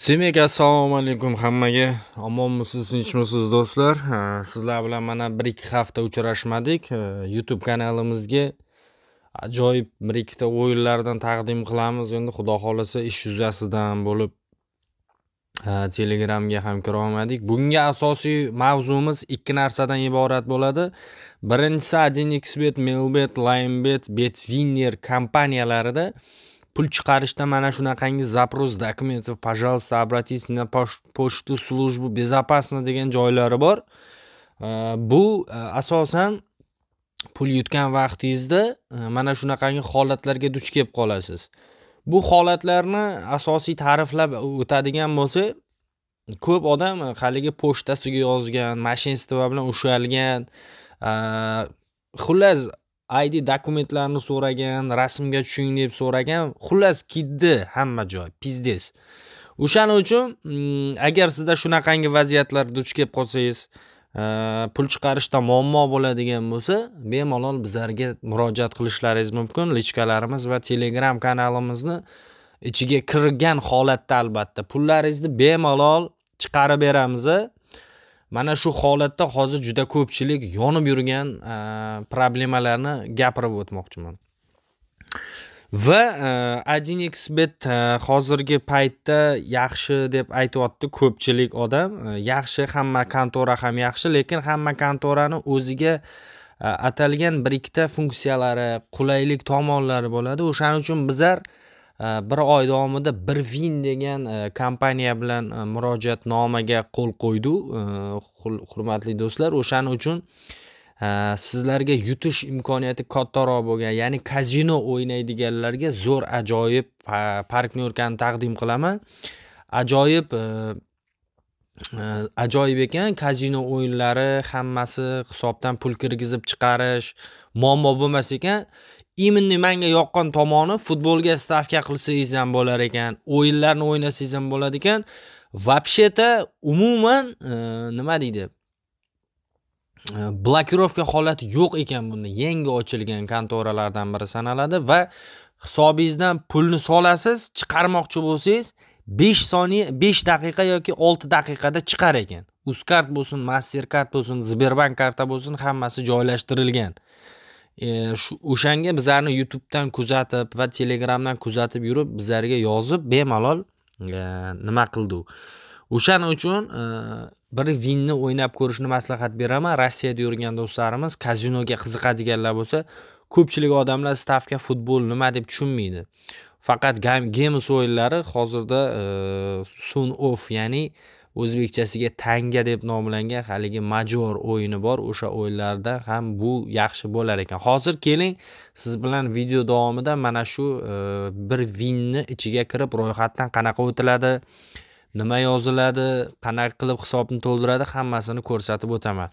semek assalomu alaykum hammaga omonmisiz tinchmisiz do'stlar sizlar bilan mana bir ikki hafta uchrashmadik youtube kanalimizga ajoyib bir ikkita o'yinlardan taqdim qilamiz endi xudo xohlasa ish yuzasidan bo'lib telegramga ham kira olmadik bunga asosiy mavzumiz ikki narsadan iborat bo'ladi birinchisi один xbet melbet linebet betwinner kompaniyalarida pul chiqarishda mana shunaqangi запрос документов пожалуйста обратитесь на почту службу безопасно degan joylari bor э, bu э, asosan pul yutgan vaqtingizda э, mana shunaqangi holatlarga duch kelib qolasiz bu holatlarni asosiy ta'riflab o'tadigan bo'lsa ko'p odam e, haligi pochtasiga yozgan mashinistava bilan ushalgan e, xullas id dokumentlarni so'ragan rasmga tushing deb so'ragan xullas kiddi hamma joy pizdes o'shaning uchun mm, agar sizda shunaqangi vaziyatlar duch kelib qolsangiz e, pul chiqarishda muammo bo'ladigan bo'lsa bemalol bizlarga murojaat qilishlaringiz mumkin lichkalarimiz va telegram kanalimizni ichiga kirgan holatda albatta pullaringizni bemalol chiqarib beramiz mana shu holatda hozir juda ko'pchilik yonib yurgan e, problemalarni gapirib o'tmoqchiman va e, adin xbet e, hozirgi paytda yaxshi deb aytyapti ko'pchilik odam yaxshi hamma kontora ham yaxshi lekin hamma kontorani o'ziga atalgan bir ikkita funksiyalari qulaylik tomonlari bo'ladi o'shaning uchun bizlar Э, bir oy davomida birvin degan э, kompaniya bilan э, murojaatnomaga qo'l qo'ydi hurmatli do'stlar o'shaning uchun sizlarga yutish imkoniyati kattaroq bo'lgan ya'ni kazino o'ynaydiganlarga zo'r ajoyib partnyorkani taqdim qilaman ajoyib e, e, ajoyib ekan kazino o'yinlari hammasi hisobdan pul kirgizib chiqarish muammo bo'lmas ekan iminni menga yoqqan tomoni futbolga stavka qilsangiz ham bo'lar ekan o'yinlarni o'ynasangiz ham bo'ladi ekan вообще umuman e, nima deydi e, blokirovka holati yo'q ekan bunda yangi ochilgan kontoralardan biri sanaladi va hisobingizdan pulni solasiz chiqarmoqchi bo'lsangiz besh soniya besh daqiqa yoki olti daqiqada chiqar ekan uzkart bo'lsin mastercard bo'lsin sberbank karta bo'lsin hammasi joylashtirilgan o'shanga bizlarni youtubedan kuzatib va telegramdan kuzatib yurib bizlarga yozib bemalol e, nima qildi u o'shaning uchun e, bir vinni o'ynab ko'rishni maslahat beraman rossiyada yurgan do'stlarimiz kazinoga qiziqadiganlar bo'lsa ko'pchilik odamlar stavka futbol nima deb tushunmaydi faqat games o'yinlari hozirda e, sun off ya'ni o'zbekchasiga tanga deb nomlangan haligi major o'yini bor o'sha o'yinlarda ham bu yaxshi bo'lar ekan hozir keling siz bilan video davomida mana shu e, bir vinni ichiga kirib ro'yxatdan qanaqa o'tiladi nima yoziladi qanaqa qilib hisobni to'ldiradi hammasini ko'rsatib o'taman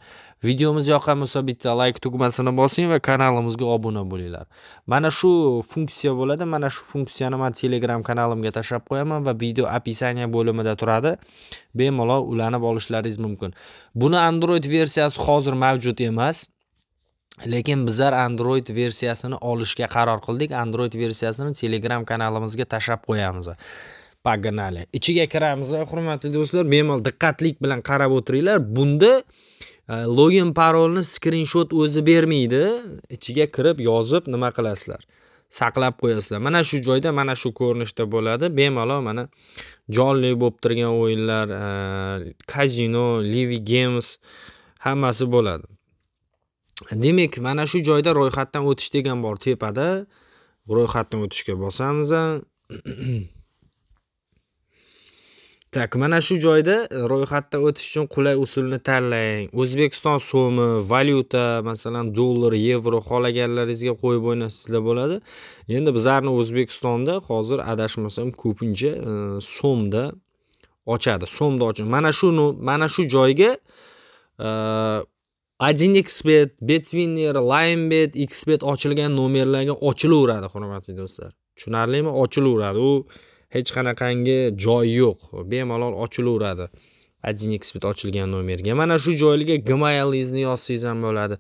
videomiz yoqqan bo'lsa bitta layk tugmasini bosing va kanalimizga obuna bo'linglar mana shu funksiya bo'ladi mana shu funksiyani man telegram kanalimga tashlab qo'yaman va video описание bo'limida turadi bemalol ulanib olishlaringiz mumkin buni android versiyasi hozir mavjud emas lekin bizlar android versiyasini olishga qaror qildik android versiyasini telegram kanalimizga tashlab qo'yamiz pogonali ichiga kiramiz eh, hurmatli do'stlar bemalol diqqatlik bilan qarab o'tiringlar bunda eh, login parolni skrinshot o'zi bermaydi ichiga kirib yozib nima qilasizlar saqlab qo'yasizlar mana shu joyda mana shu ko'rinishda bo'ladi bemalol mana jonli bo'lib turgan o'yinlar kazino eh, livi games hammasi bo'ladi demak mana shu joyda ro'yxatdan o'tish degan bor tepada ro'yxatdan o'tishga bosamiz tak mana shu joyda e, ro'yxatdan o'tish uchun qulay usulni tanlang o'zbekiston so'mi valyuta masalan dollar yevro xohlaganlaringizga qo'yib o'ynasanglar bo'ladi endi bizlarni o'zbekistonda hozir adashmasam ko'pincha e, so'mda ochadi so'mda ochadi mana shu mana shu joyga e, 1xbet betwinner linebet xbet ochilgan nomerlarga ochilaveradi hurmatli do'stlar tushunarlimi ochilaveradi u hech qanaqangi joyi yo'q bemalol ochilaveradi adin xbit ochilgan nomerga mana shu joyga gmailingizni yozsangiz ham bo'ladi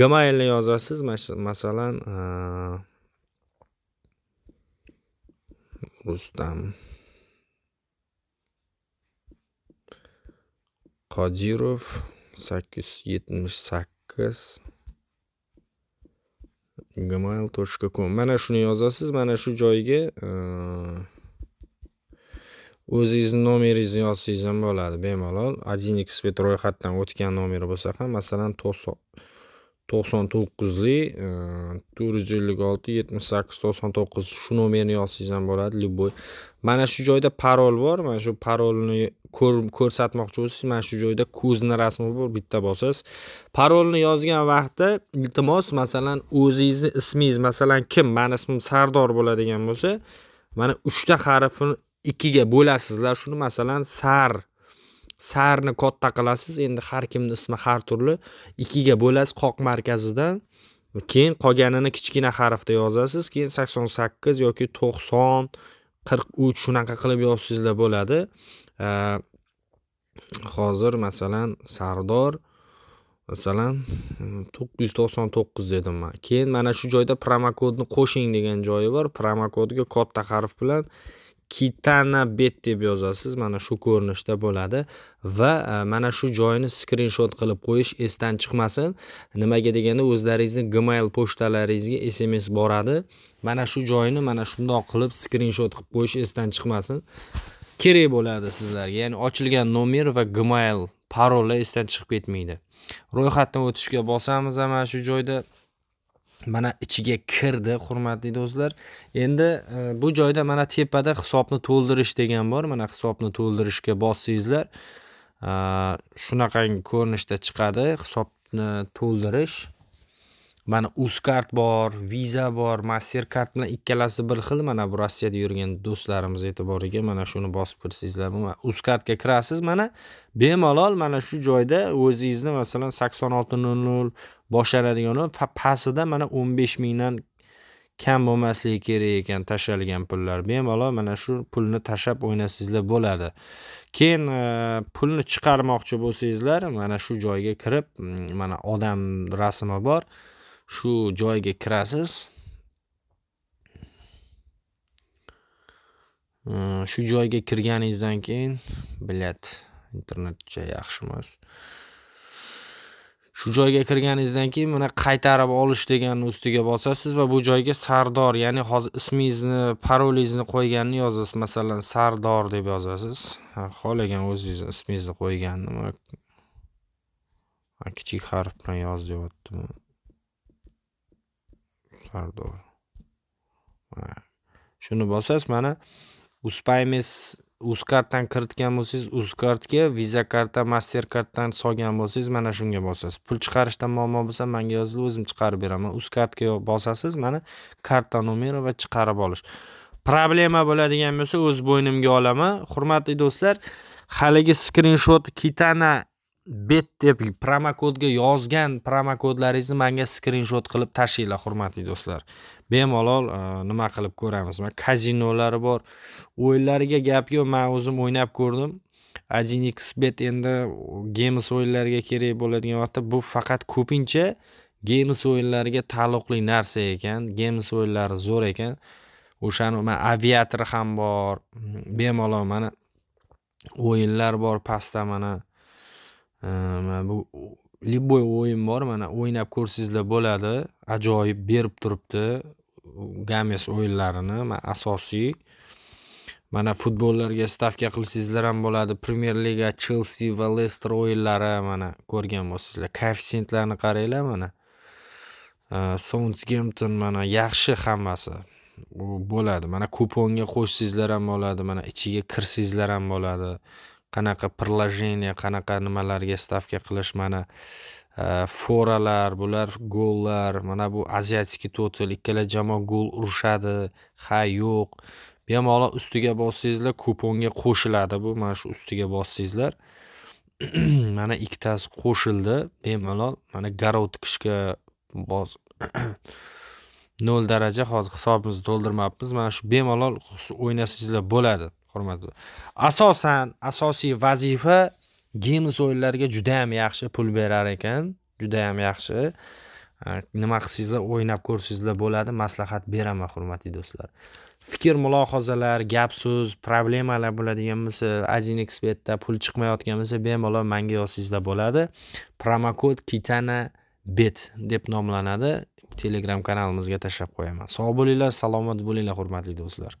gmailni yozasiz masalan rustam qodirov sakkiz yuz yetmish sakkiz gmail точка com mana shuni yozasiz mana shu joyga o'zingizni nomeringizni yozsangiz ham bo'ladi bemalol один xbet ro'yxatdan o'tgan nomer bo'lsa ham masalan to'qson to'qson to'qqizli e, to'rt yuz ellik olti yetmish sakkiz to'qson to'qqiz shu nomerni yozsangiz ham bo'ladi любой mana shu joyda parol bor mana shu parolni ko'rsatmoqchi bo'lsangiz mana shu joyda ko'zni rasmi bor bitta bosasiz parolni yozgan vaqtda iltimos masalan o'zingizni ismingiz masalan kim mani ismim sardor bo'ladigan bo'lsa mana uchta harfni ikkiga bo'lasizlar shuni masalan sar sarni katta qilasiz endi har kimni ismi har turli ikkiga bo'lasiz qoq markazidan keyin qolganini kichkina harfda yozasiz keyin sakson sakkiz yoki to'qson qirq uch shunaqa qilib yozsangizlar bo'ladi hozir masalan sardor masalan to'qqiz yuz to'qson to'qqiz dedim man keyin mana shu joyda promokodni qo'shing degan joyi bor promokodga katta harf bilan kitana bet deb yozasiz mana shu ko'rinishda bo'ladi va e, mana shu joyini skrinshot qilib qo'yish esdan chiqmasin nimaga deganda o'zlaringizni gmail pochtalaringizga sms boradi mana shu joyini mana shundoq qilib skrinshot qilib qo'yish esdan chiqmasin kerak bo'ladi sizlarga ya'ni ochilgan nomer va gmail parollar esdan chiqib ketmaydi ro'yxatdan o'tishga bosamiz mana shu joyda mana ichiga kirdi hurmatli do'stlar endi e, bu joyda mana tepada hisobni to'ldirish degan bor mana hisobni to'ldirishga bossangizlar e, shunaqangi ko'rinishda chiqadi hisobni to'ldirish mana kart bor visa bor mastercard bilan ikkalasi bir xil mana bu rossiyada yurgan do'stlarimiz e'tiboriga mana shuni bosib kirsangizlar kartga kirasiz mana bemalol mana shu joyda o'zingizni masalan sakson olti nol nol boshlanadigan pastida mana o'n besh mingdan kam bo'lmasligi kerak ekan tashlalgan pullar bemalol mana shu pulni tashlab o'ynasangizlar bo'ladi keyin e, pulni chiqarmoqchi bo'lsangizlar mana shu joyga kirib mana odam rasmi bor shu joyga kirasiz shu joyga kirganingizdan keyin bilyat internetcha yaxshi emas shu joyga kirganingizdan keyin mana qaytarib olish deganni ustiga bosasiz va bu joyga sardor ya'ni hozir ismingizni parolingizni qo'yganini yozasiz masalan sardor deb yozasiz xohlagan o'zingizni ismingizni qo'yganini kichik harf bilan yoz deyapti pardon shuni bosasiz mana uspaymes uzkartdan kiritgan bo'lsangiz uzkartga visa karta master karddan solgan bo'lsangiz mana shunga bosasiz pul chiqarishda muammo bo'lsa manga yozilib o'zim chiqarib beraman uzkartga bosasiz mana karta nomeri va chiqarib olish problema bo'ladigan bo'lsa o'z bo'ynimga olaman hurmatli do'stlar haligi skrinshot kitana bet deb promokodga yozgan promokodlaringizni manga skrinshot qilib tashlanglar hurmatli do'stlar bemalol e, nima qilib ko'ramiz mana kazinolari bor o'yinlariga gap yo'q man o'zim o'ynab ko'rdim один x bet endi gemis o'yinlariga kerak bo'ladigan vaqtda bu faqat ko'pincha gemis o'yinlariga taalluqli narsa ekan gemis o'yinlari zo'r ekan o'shani mana aviator ham bor bemalol mana o'yinlar bor pastda mana mana bu э, любой o'yin bor mana o'ynab ko'rsangizlar bo'ladi ajoyib berib turibdi games o'yinlarini asosiy mana futbollarga stavka qilsangizlar ham bo'ladi premyer liga chelsi va lester o'yinlari mana ko'rgan bo'lsangizlar koeffitsientlarni qaranglar mana э, sauntsgemton mana yaxshi hammasi bo'ladi mana kuponga qo'shsangizlar ham bo'ladi mana ichiga kirsangizlar ham bo'ladi qanaqa приложение qanaqa nimalarga stavka qilish mana foralar э, bular gollar mana bu aziatskiy total ikkala jamoa gol urishadi ha yo'q bemalol ustiga bossangizlar kuponga qo'shiladi bu mana shu ustiga bossangizlar mana ikkitasi qo'shildi bemalol mana garov tikishga boz nol daraja hozir hisobimizni to'ldirmayapmiz mana shu bemalol o'ynasangizlar bo'ladi hurmatli asosan asosiy vazifa juda judayam yaxshi pul berar ekan judayam yaxshi nima qilsangizlar o'ynab ko'rsangizlar bo'ladi maslahat beraman hurmatli do'stlar fikr mulohazalar gap so'z problemalar bo'ladigan bo'lsa один betda pul chiqmayotgan bo'lsa bemalol manga yozsangizlar bo'ladi promokod kitana bet deb nomlanadi telegram kanalimizga tashlab qo'yaman sog' bo'linglar salomat bo'linglar hurmatli do'stlar